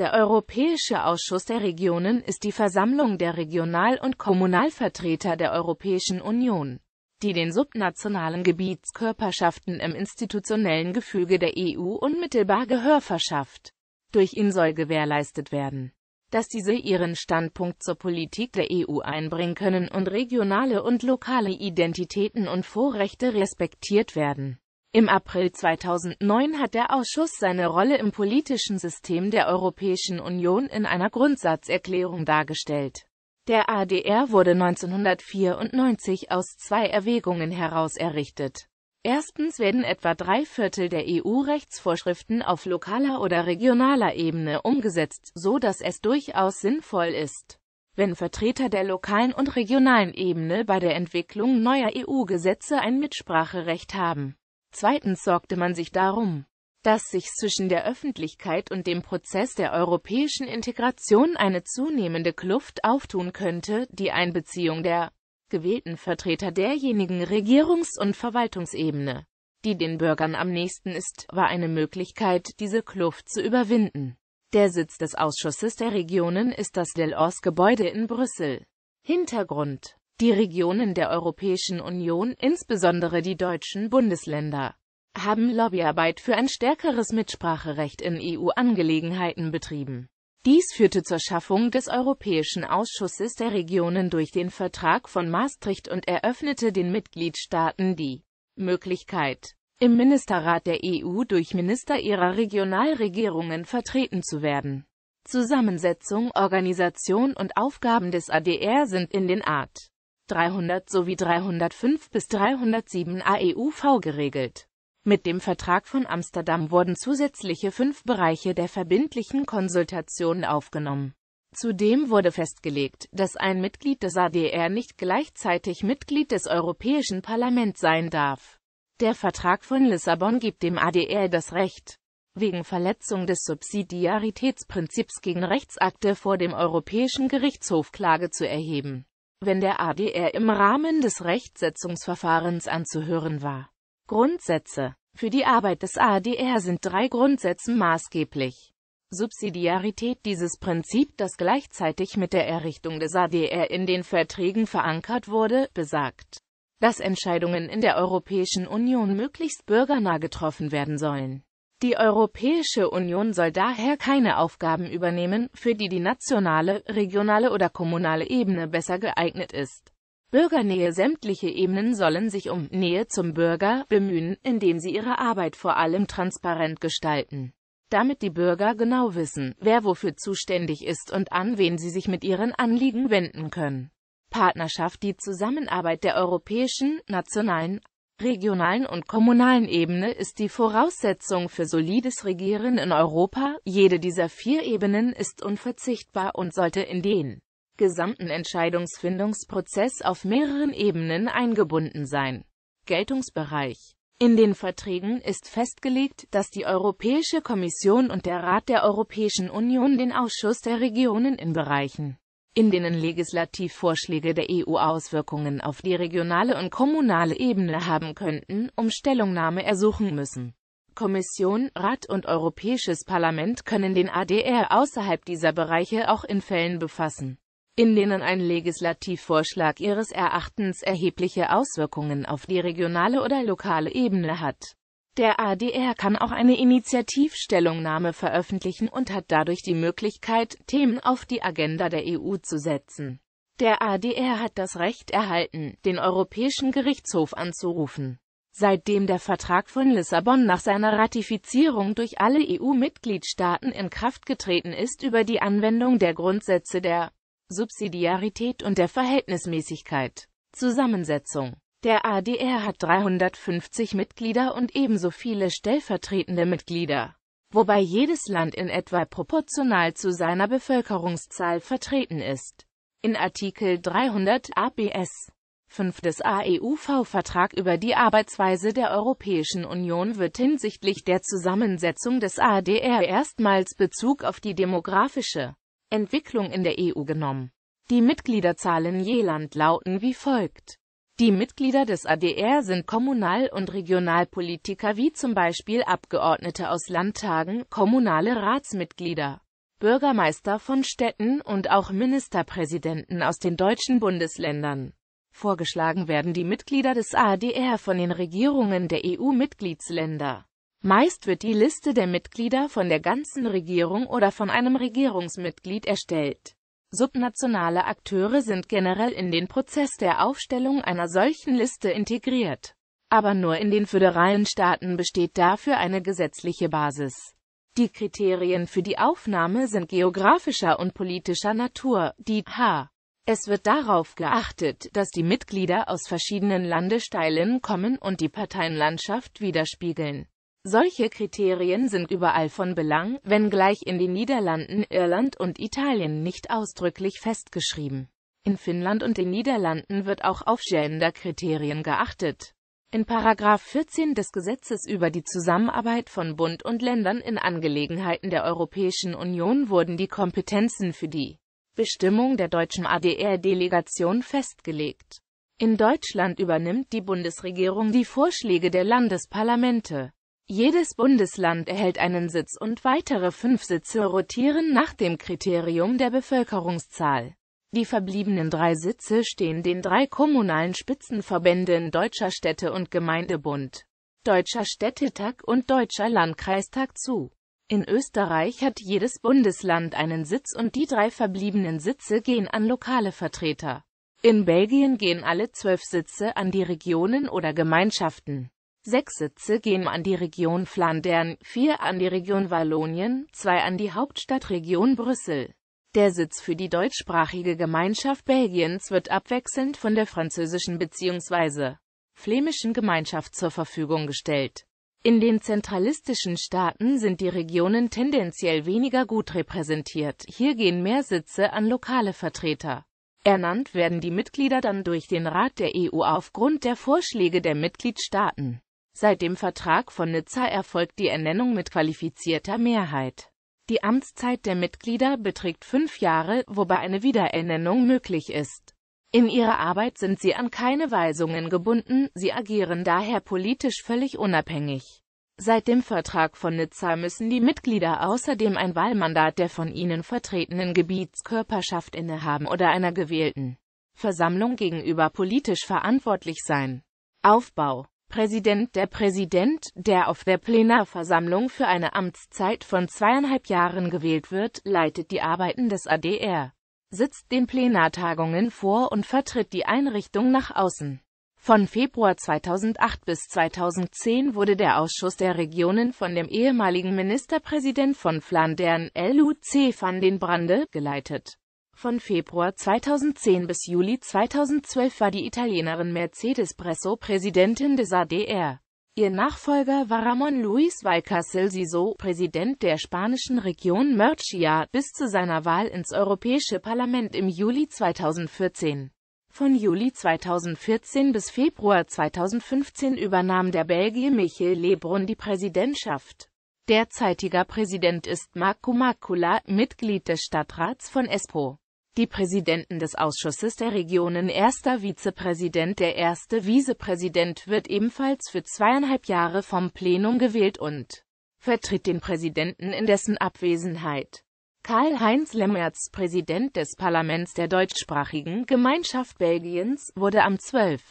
Der Europäische Ausschuss der Regionen ist die Versammlung der Regional- und Kommunalvertreter der Europäischen Union, die den subnationalen Gebietskörperschaften im institutionellen Gefüge der EU unmittelbar Gehör verschafft. Durch ihn soll gewährleistet werden, dass diese ihren Standpunkt zur Politik der EU einbringen können und regionale und lokale Identitäten und Vorrechte respektiert werden im April 2009 hat der Ausschuss seine Rolle im politischen System der Europäischen Union in einer Grundsatzerklärung dargestellt. Der ADR wurde 1994 aus zwei Erwägungen heraus errichtet. Erstens werden etwa drei Viertel der EU-Rechtsvorschriften auf lokaler oder regionaler Ebene umgesetzt, so dass es durchaus sinnvoll ist, wenn Vertreter der lokalen und regionalen Ebene bei der Entwicklung neuer EU-Gesetze ein Mitspracherecht haben. Zweitens sorgte man sich darum, dass sich zwischen der Öffentlichkeit und dem Prozess der europäischen Integration eine zunehmende Kluft auftun könnte, die Einbeziehung der gewählten Vertreter derjenigen Regierungs- und Verwaltungsebene, die den Bürgern am nächsten ist, war eine Möglichkeit, diese Kluft zu überwinden. Der Sitz des Ausschusses der Regionen ist das delors gebäude in Brüssel. Hintergrund die Regionen der Europäischen Union, insbesondere die deutschen Bundesländer, haben Lobbyarbeit für ein stärkeres Mitspracherecht in EU-Angelegenheiten betrieben. Dies führte zur Schaffung des Europäischen Ausschusses der Regionen durch den Vertrag von Maastricht und eröffnete den Mitgliedstaaten die Möglichkeit, im Ministerrat der EU durch Minister ihrer Regionalregierungen vertreten zu werden. Zusammensetzung, Organisation und Aufgaben des ADR sind in den Art. 300 sowie 305 bis 307 AEUV geregelt. Mit dem Vertrag von Amsterdam wurden zusätzliche fünf Bereiche der verbindlichen Konsultation aufgenommen. Zudem wurde festgelegt, dass ein Mitglied des ADR nicht gleichzeitig Mitglied des Europäischen Parlaments sein darf. Der Vertrag von Lissabon gibt dem ADR das Recht, wegen Verletzung des Subsidiaritätsprinzips gegen Rechtsakte vor dem Europäischen Gerichtshof Klage zu erheben wenn der ADR im Rahmen des Rechtsetzungsverfahrens anzuhören war. Grundsätze Für die Arbeit des ADR sind drei Grundsätze maßgeblich. Subsidiarität dieses Prinzip, das gleichzeitig mit der Errichtung des ADR in den Verträgen verankert wurde, besagt, dass Entscheidungen in der Europäischen Union möglichst bürgernah getroffen werden sollen. Die Europäische Union soll daher keine Aufgaben übernehmen, für die die nationale, regionale oder kommunale Ebene besser geeignet ist. Bürgernähe Sämtliche Ebenen sollen sich um Nähe zum Bürger bemühen, indem sie ihre Arbeit vor allem transparent gestalten. Damit die Bürger genau wissen, wer wofür zuständig ist und an wen sie sich mit ihren Anliegen wenden können. Partnerschaft Die Zusammenarbeit der europäischen, nationalen, regionalen und kommunalen Ebene ist die Voraussetzung für solides Regieren in Europa. Jede dieser vier Ebenen ist unverzichtbar und sollte in den gesamten Entscheidungsfindungsprozess auf mehreren Ebenen eingebunden sein. Geltungsbereich In den Verträgen ist festgelegt, dass die Europäische Kommission und der Rat der Europäischen Union den Ausschuss der Regionen in Bereichen in denen Legislativvorschläge der EU Auswirkungen auf die regionale und kommunale Ebene haben könnten, um Stellungnahme ersuchen müssen. Kommission, Rat und Europäisches Parlament können den ADR außerhalb dieser Bereiche auch in Fällen befassen, in denen ein Legislativvorschlag ihres Erachtens erhebliche Auswirkungen auf die regionale oder lokale Ebene hat. Der ADR kann auch eine Initiativstellungnahme veröffentlichen und hat dadurch die Möglichkeit, Themen auf die Agenda der EU zu setzen. Der ADR hat das Recht erhalten, den Europäischen Gerichtshof anzurufen. Seitdem der Vertrag von Lissabon nach seiner Ratifizierung durch alle EU-Mitgliedstaaten in Kraft getreten ist, über die Anwendung der Grundsätze der Subsidiarität und der Verhältnismäßigkeit, Zusammensetzung der ADR hat 350 Mitglieder und ebenso viele stellvertretende Mitglieder, wobei jedes Land in etwa proportional zu seiner Bevölkerungszahl vertreten ist. In Artikel 300 ABS 5 des AEUV-Vertrag über die Arbeitsweise der Europäischen Union wird hinsichtlich der Zusammensetzung des ADR erstmals Bezug auf die demografische Entwicklung in der EU genommen. Die Mitgliederzahlen je Land lauten wie folgt. Die Mitglieder des ADR sind Kommunal- und Regionalpolitiker wie zum Beispiel Abgeordnete aus Landtagen, kommunale Ratsmitglieder, Bürgermeister von Städten und auch Ministerpräsidenten aus den deutschen Bundesländern. Vorgeschlagen werden die Mitglieder des ADR von den Regierungen der EU-Mitgliedsländer. Meist wird die Liste der Mitglieder von der ganzen Regierung oder von einem Regierungsmitglied erstellt. Subnationale Akteure sind generell in den Prozess der Aufstellung einer solchen Liste integriert. Aber nur in den föderalen Staaten besteht dafür eine gesetzliche Basis. Die Kriterien für die Aufnahme sind geografischer und politischer Natur, die H. Es wird darauf geachtet, dass die Mitglieder aus verschiedenen Landesteilen kommen und die Parteienlandschaft widerspiegeln. Solche Kriterien sind überall von Belang, wenngleich in den Niederlanden, Irland und Italien nicht ausdrücklich festgeschrieben. In Finnland und den Niederlanden wird auch auf Gender-Kriterien geachtet. In § 14 des Gesetzes über die Zusammenarbeit von Bund und Ländern in Angelegenheiten der Europäischen Union wurden die Kompetenzen für die Bestimmung der deutschen ADR-Delegation festgelegt. In Deutschland übernimmt die Bundesregierung die Vorschläge der Landesparlamente. Jedes Bundesland erhält einen Sitz und weitere fünf Sitze rotieren nach dem Kriterium der Bevölkerungszahl. Die verbliebenen drei Sitze stehen den drei kommunalen Spitzenverbänden Deutscher Städte- und Gemeindebund, Deutscher Städtetag und Deutscher Landkreistag zu. In Österreich hat jedes Bundesland einen Sitz und die drei verbliebenen Sitze gehen an lokale Vertreter. In Belgien gehen alle zwölf Sitze an die Regionen oder Gemeinschaften. Sechs Sitze gehen an die Region Flandern, vier an die Region Wallonien, zwei an die Hauptstadtregion Brüssel. Der Sitz für die deutschsprachige Gemeinschaft Belgiens wird abwechselnd von der französischen bzw. flämischen Gemeinschaft zur Verfügung gestellt. In den zentralistischen Staaten sind die Regionen tendenziell weniger gut repräsentiert, hier gehen mehr Sitze an lokale Vertreter. Ernannt werden die Mitglieder dann durch den Rat der EU aufgrund der Vorschläge der Mitgliedstaaten. Seit dem Vertrag von Nizza erfolgt die Ernennung mit qualifizierter Mehrheit. Die Amtszeit der Mitglieder beträgt fünf Jahre, wobei eine Wiederernennung möglich ist. In ihrer Arbeit sind sie an keine Weisungen gebunden, sie agieren daher politisch völlig unabhängig. Seit dem Vertrag von Nizza müssen die Mitglieder außerdem ein Wahlmandat der von ihnen vertretenen Gebietskörperschaft innehaben oder einer gewählten Versammlung gegenüber politisch verantwortlich sein. Aufbau Präsident Der Präsident, der auf der Plenarversammlung für eine Amtszeit von zweieinhalb Jahren gewählt wird, leitet die Arbeiten des ADR, sitzt den Plenartagungen vor und vertritt die Einrichtung nach außen. Von Februar 2008 bis 2010 wurde der Ausschuss der Regionen von dem ehemaligen Ministerpräsident von Flandern, L.U.C. van den Brande, geleitet. Von Februar 2010 bis Juli 2012 war die Italienerin Mercedes Presso Präsidentin des ADR. Ihr Nachfolger war Ramon Luis Valcárcel Siso, Präsident der spanischen Region Murcia, bis zu seiner Wahl ins Europäische Parlament im Juli 2014. Von Juli 2014 bis Februar 2015 übernahm der Belgier Michel Lebrun die Präsidentschaft. Derzeitiger Präsident ist Marco Macula, Mitglied des Stadtrats von Espoo die Präsidenten des Ausschusses der Regionen erster Vizepräsident der erste Vizepräsident wird ebenfalls für zweieinhalb Jahre vom Plenum gewählt und vertritt den Präsidenten in dessen Abwesenheit. Karl-Heinz Lemmerts, Präsident des Parlaments der deutschsprachigen Gemeinschaft Belgiens, wurde am 12.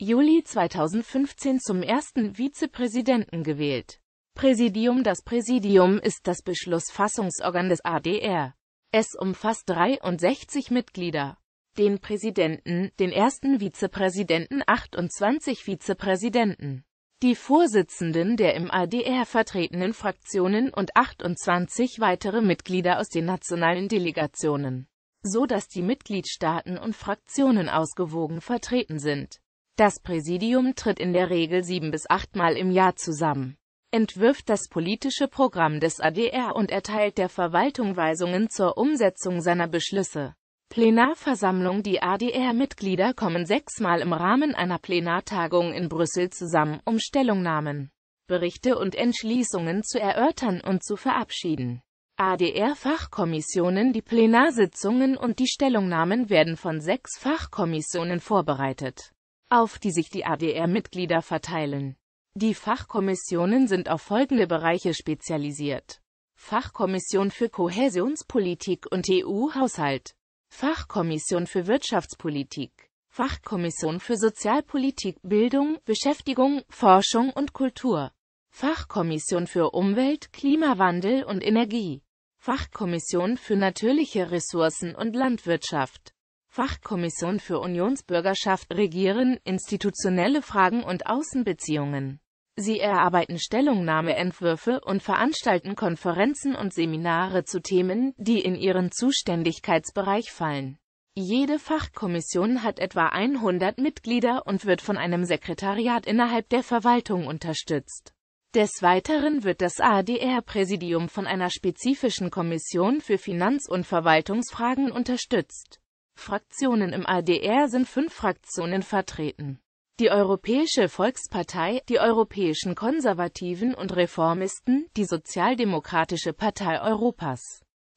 Juli 2015 zum ersten Vizepräsidenten gewählt. Präsidium Das Präsidium ist das Beschlussfassungsorgan des ADR. Es umfasst 63 Mitglieder. Den Präsidenten, den ersten Vizepräsidenten, 28 Vizepräsidenten, die Vorsitzenden der im ADR vertretenen Fraktionen und 28 weitere Mitglieder aus den nationalen Delegationen, so dass die Mitgliedstaaten und Fraktionen ausgewogen vertreten sind. Das Präsidium tritt in der Regel sieben bis achtmal im Jahr zusammen entwirft das politische Programm des ADR und erteilt der Verwaltung Weisungen zur Umsetzung seiner Beschlüsse. Plenarversammlung Die ADR-Mitglieder kommen sechsmal im Rahmen einer Plenartagung in Brüssel zusammen, um Stellungnahmen, Berichte und Entschließungen zu erörtern und zu verabschieden. ADR-Fachkommissionen Die Plenarsitzungen und die Stellungnahmen werden von sechs Fachkommissionen vorbereitet, auf die sich die ADR-Mitglieder verteilen. Die Fachkommissionen sind auf folgende Bereiche spezialisiert. Fachkommission für Kohäsionspolitik und EU-Haushalt. Fachkommission für Wirtschaftspolitik. Fachkommission für Sozialpolitik, Bildung, Beschäftigung, Forschung und Kultur. Fachkommission für Umwelt, Klimawandel und Energie. Fachkommission für natürliche Ressourcen und Landwirtschaft. Fachkommission für Unionsbürgerschaft, Regieren, institutionelle Fragen und Außenbeziehungen. Sie erarbeiten Stellungnahmeentwürfe und veranstalten Konferenzen und Seminare zu Themen, die in ihren Zuständigkeitsbereich fallen. Jede Fachkommission hat etwa 100 Mitglieder und wird von einem Sekretariat innerhalb der Verwaltung unterstützt. Des Weiteren wird das ADR-Präsidium von einer spezifischen Kommission für Finanz- und Verwaltungsfragen unterstützt. Fraktionen im ADR sind fünf Fraktionen vertreten. Die Europäische Volkspartei, die Europäischen Konservativen und Reformisten, die Sozialdemokratische Partei Europas,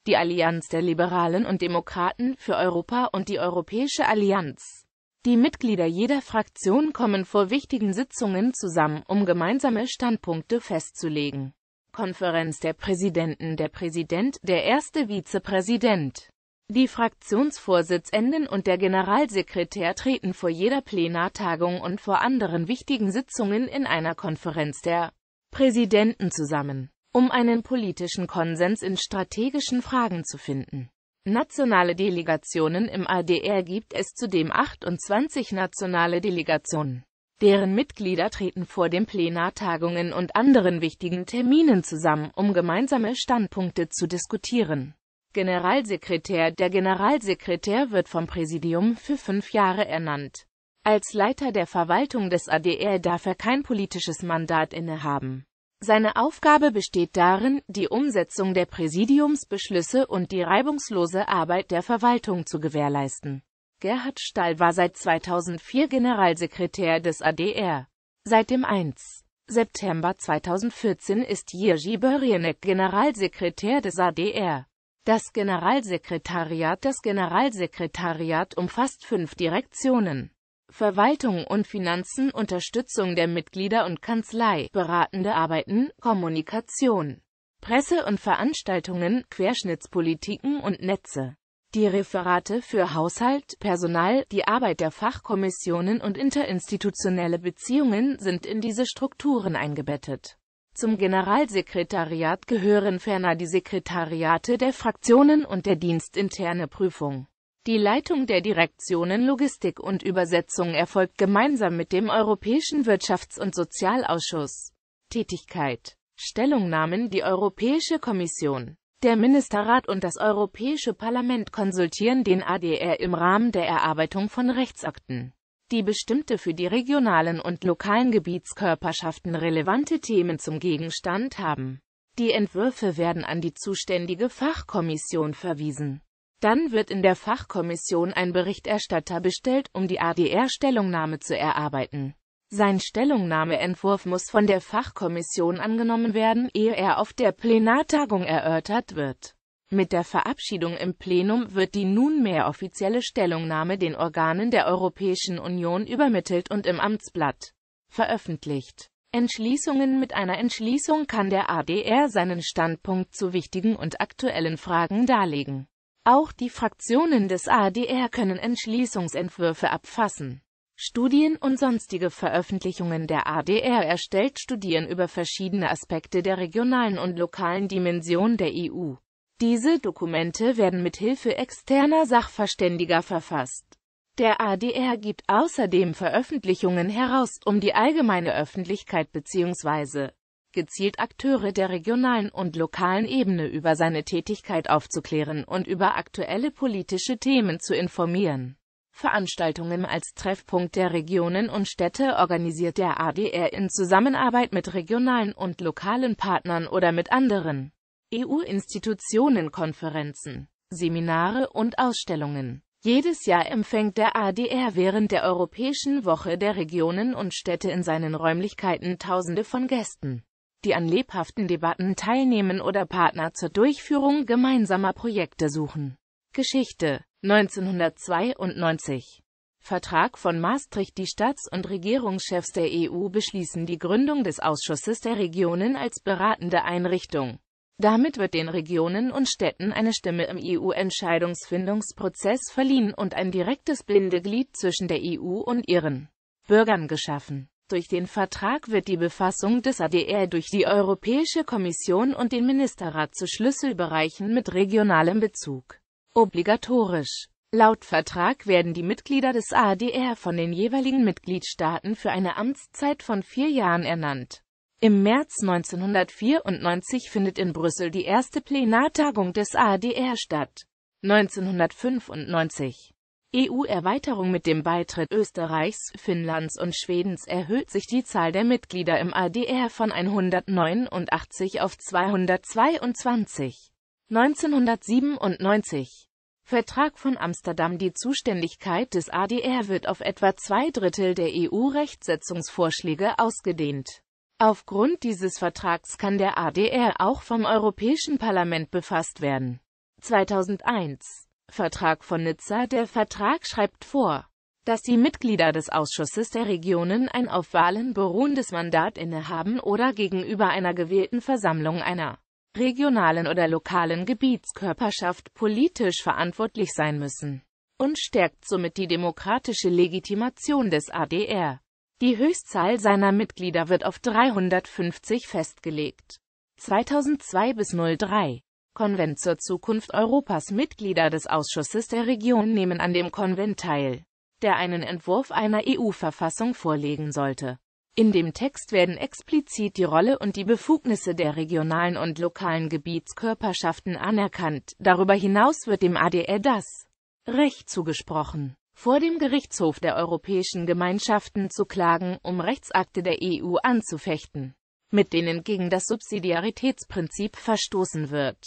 die Allianz der Liberalen und Demokraten für Europa und die Europäische Allianz. Die Mitglieder jeder Fraktion kommen vor wichtigen Sitzungen zusammen, um gemeinsame Standpunkte festzulegen. Konferenz der Präsidenten, der Präsident, der erste Vizepräsident. Die Fraktionsvorsitzenden und der Generalsekretär treten vor jeder Plenartagung und vor anderen wichtigen Sitzungen in einer Konferenz der Präsidenten zusammen, um einen politischen Konsens in strategischen Fragen zu finden. Nationale Delegationen Im ADR gibt es zudem 28 nationale Delegationen. Deren Mitglieder treten vor den Plenartagungen und anderen wichtigen Terminen zusammen, um gemeinsame Standpunkte zu diskutieren. Generalsekretär Der Generalsekretär wird vom Präsidium für fünf Jahre ernannt. Als Leiter der Verwaltung des ADR darf er kein politisches Mandat innehaben. Seine Aufgabe besteht darin, die Umsetzung der Präsidiumsbeschlüsse und die reibungslose Arbeit der Verwaltung zu gewährleisten. Gerhard Stahl war seit 2004 Generalsekretär des ADR. Seit dem 1. September 2014 ist Jiří Berjenek Generalsekretär des ADR. Das Generalsekretariat Das Generalsekretariat umfasst fünf Direktionen. Verwaltung und Finanzen, Unterstützung der Mitglieder und Kanzlei, beratende Arbeiten, Kommunikation, Presse und Veranstaltungen, Querschnittspolitiken und Netze. Die Referate für Haushalt, Personal, die Arbeit der Fachkommissionen und interinstitutionelle Beziehungen sind in diese Strukturen eingebettet. Zum Generalsekretariat gehören ferner die Sekretariate der Fraktionen und der dienstinterne Prüfung. Die Leitung der Direktionen Logistik und Übersetzung erfolgt gemeinsam mit dem Europäischen Wirtschafts- und Sozialausschuss. Tätigkeit Stellungnahmen Die Europäische Kommission der Ministerrat und das Europäische Parlament konsultieren den ADR im Rahmen der Erarbeitung von Rechtsakten die bestimmte für die regionalen und lokalen Gebietskörperschaften relevante Themen zum Gegenstand haben. Die Entwürfe werden an die zuständige Fachkommission verwiesen. Dann wird in der Fachkommission ein Berichterstatter bestellt, um die ADR-Stellungnahme zu erarbeiten. Sein Stellungnahmeentwurf muss von der Fachkommission angenommen werden, ehe er auf der Plenartagung erörtert wird. Mit der Verabschiedung im Plenum wird die nunmehr offizielle Stellungnahme den Organen der Europäischen Union übermittelt und im Amtsblatt veröffentlicht. Entschließungen Mit einer Entschließung kann der ADR seinen Standpunkt zu wichtigen und aktuellen Fragen darlegen. Auch die Fraktionen des ADR können Entschließungsentwürfe abfassen. Studien und sonstige Veröffentlichungen der ADR erstellt Studien über verschiedene Aspekte der regionalen und lokalen Dimension der EU. Diese Dokumente werden mit Hilfe externer Sachverständiger verfasst. Der ADR gibt außerdem Veröffentlichungen heraus, um die allgemeine Öffentlichkeit bzw. gezielt Akteure der regionalen und lokalen Ebene über seine Tätigkeit aufzuklären und über aktuelle politische Themen zu informieren. Veranstaltungen als Treffpunkt der Regionen und Städte organisiert der ADR in Zusammenarbeit mit regionalen und lokalen Partnern oder mit anderen EU-Institutionenkonferenzen, Seminare und Ausstellungen. Jedes Jahr empfängt der ADR während der Europäischen Woche der Regionen und Städte in seinen Räumlichkeiten Tausende von Gästen, die an lebhaften Debatten teilnehmen oder Partner zur Durchführung gemeinsamer Projekte suchen. Geschichte 1992 Vertrag von Maastricht Die Staats- und Regierungschefs der EU beschließen die Gründung des Ausschusses der Regionen als beratende Einrichtung damit wird den Regionen und Städten eine Stimme im EU-Entscheidungsfindungsprozess verliehen und ein direktes Bindeglied zwischen der EU und ihren Bürgern geschaffen. Durch den Vertrag wird die Befassung des ADR durch die Europäische Kommission und den Ministerrat zu Schlüsselbereichen mit regionalem Bezug obligatorisch. Laut Vertrag werden die Mitglieder des ADR von den jeweiligen Mitgliedstaaten für eine Amtszeit von vier Jahren ernannt. Im März 1994 findet in Brüssel die erste Plenartagung des ADR statt. 1995 EU-Erweiterung mit dem Beitritt Österreichs, Finnlands und Schwedens erhöht sich die Zahl der Mitglieder im ADR von 189 auf 222. 1997 Vertrag von Amsterdam Die Zuständigkeit des ADR wird auf etwa zwei Drittel der EU-Rechtsetzungsvorschläge ausgedehnt Aufgrund dieses Vertrags kann der ADR auch vom Europäischen Parlament befasst werden. 2001 Vertrag von Nizza Der Vertrag schreibt vor, dass die Mitglieder des Ausschusses der Regionen ein auf Wahlen beruhendes Mandat innehaben oder gegenüber einer gewählten Versammlung einer regionalen oder lokalen Gebietskörperschaft politisch verantwortlich sein müssen und stärkt somit die demokratische Legitimation des ADR. Die Höchstzahl seiner Mitglieder wird auf 350 festgelegt. 2002 bis 03 Konvent zur Zukunft Europas Mitglieder des Ausschusses der Region nehmen an dem Konvent teil, der einen Entwurf einer EU-Verfassung vorlegen sollte. In dem Text werden explizit die Rolle und die Befugnisse der regionalen und lokalen Gebietskörperschaften anerkannt. Darüber hinaus wird dem ADR das Recht zugesprochen, vor dem Gerichtshof der Europäischen Gemeinschaften zu klagen, um Rechtsakte der EU anzufechten, mit denen gegen das Subsidiaritätsprinzip verstoßen wird.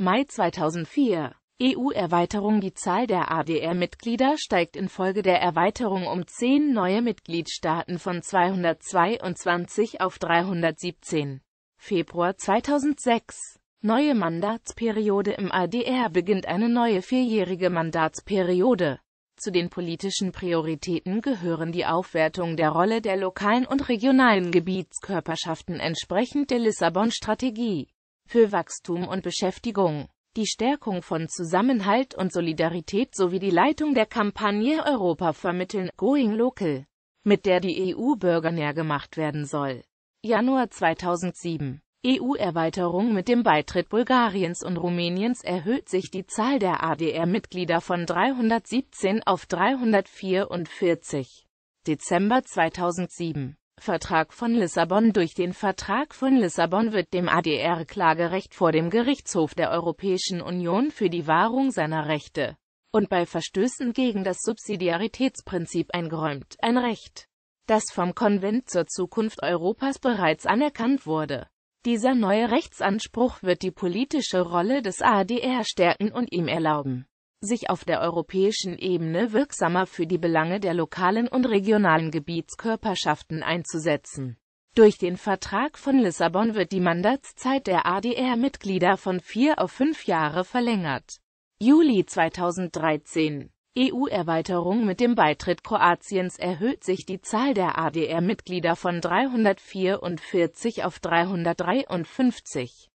Mai 2004 EU-Erweiterung Die Zahl der ADR-Mitglieder steigt infolge der Erweiterung um 10 neue Mitgliedstaaten von 222 auf 317. Februar 2006 Neue Mandatsperiode Im ADR beginnt eine neue vierjährige Mandatsperiode. Zu den politischen Prioritäten gehören die Aufwertung der Rolle der lokalen und regionalen Gebietskörperschaften entsprechend der Lissabon-Strategie für Wachstum und Beschäftigung, die Stärkung von Zusammenhalt und Solidarität sowie die Leitung der Kampagne Europa vermitteln, Going Local, mit der die EU bürgernäher gemacht werden soll. Januar 2007 EU-Erweiterung Mit dem Beitritt Bulgariens und Rumäniens erhöht sich die Zahl der ADR-Mitglieder von 317 auf 344. Dezember 2007 Vertrag von Lissabon Durch den Vertrag von Lissabon wird dem ADR Klagerecht vor dem Gerichtshof der Europäischen Union für die Wahrung seiner Rechte und bei Verstößen gegen das Subsidiaritätsprinzip eingeräumt, ein Recht, das vom Konvent zur Zukunft Europas bereits anerkannt wurde dieser neue Rechtsanspruch wird die politische Rolle des ADR stärken und ihm erlauben, sich auf der europäischen Ebene wirksamer für die Belange der lokalen und regionalen Gebietskörperschaften einzusetzen. Durch den Vertrag von Lissabon wird die Mandatszeit der ADR-Mitglieder von vier auf fünf Jahre verlängert. Juli 2013 EU-Erweiterung Mit dem Beitritt Kroatiens erhöht sich die Zahl der ADR-Mitglieder von 344 auf 353.